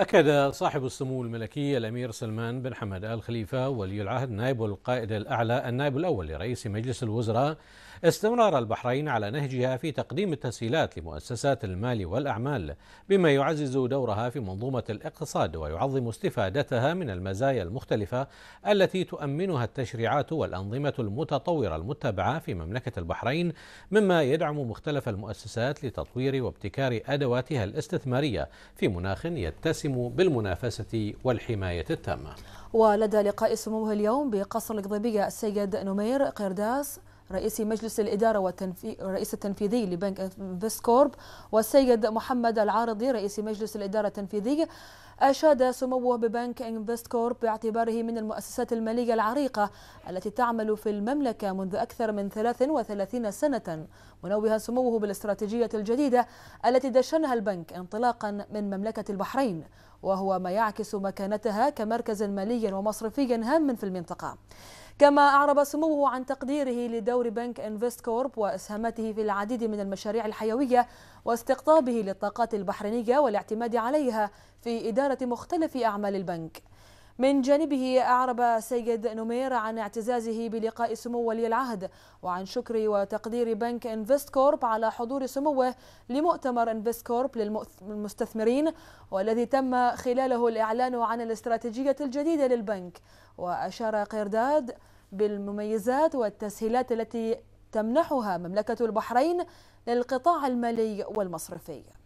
أكد صاحب السمو الملكي الأمير سلمان بن حمد آل خليفة ولي العهد نائب القائد الأعلى النائب الأول لرئيس مجلس الوزراء استمرار البحرين على نهجها في تقديم التسهيلات لمؤسسات المال والأعمال بما يعزز دورها في منظومة الاقتصاد ويعظم استفادتها من المزايا المختلفة التي تؤمنها التشريعات والأنظمة المتطورة المتبعة في مملكة البحرين مما يدعم مختلف المؤسسات لتطوير وابتكار أدواتها الاستثمارية في مناخ يتسع يقسم بالمنافسة والحماية التامة ولدى لقاء سموه اليوم بقصر القضيبية السيد نمير قرداس رئيس مجلس الإدارة والرئيس التنفيذي لبنك انفستكورب والسيد محمد العارضي رئيس مجلس الإدارة التنفيذي أشاد سموه ببنك انفستكورب باعتباره من المؤسسات المالية العريقة التي تعمل في المملكة منذ أكثر من 33 سنة منوها سموه بالاستراتيجية الجديدة التي دشنها البنك انطلاقا من مملكة البحرين وهو ما يعكس مكانتها كمركز مالي ومصرفي هام في المنطقة كما أعرب سموه عن تقديره لدور بنك انفست كورب وإسهاماته في العديد من المشاريع الحيوية واستقطابه للطاقات البحرينية والاعتماد عليها في إدارة مختلف أعمال البنك من جانبه أعرب سيد نمير عن اعتزازه بلقاء سمو ولي العهد وعن شكر وتقدير بنك انفست كورب على حضور سموه لمؤتمر انفست كورب للمستثمرين والذي تم خلاله الإعلان عن الاستراتيجية الجديدة للبنك وأشار قرداد بالمميزات والتسهيلات التي تمنحها مملكة البحرين للقطاع المالي والمصرفي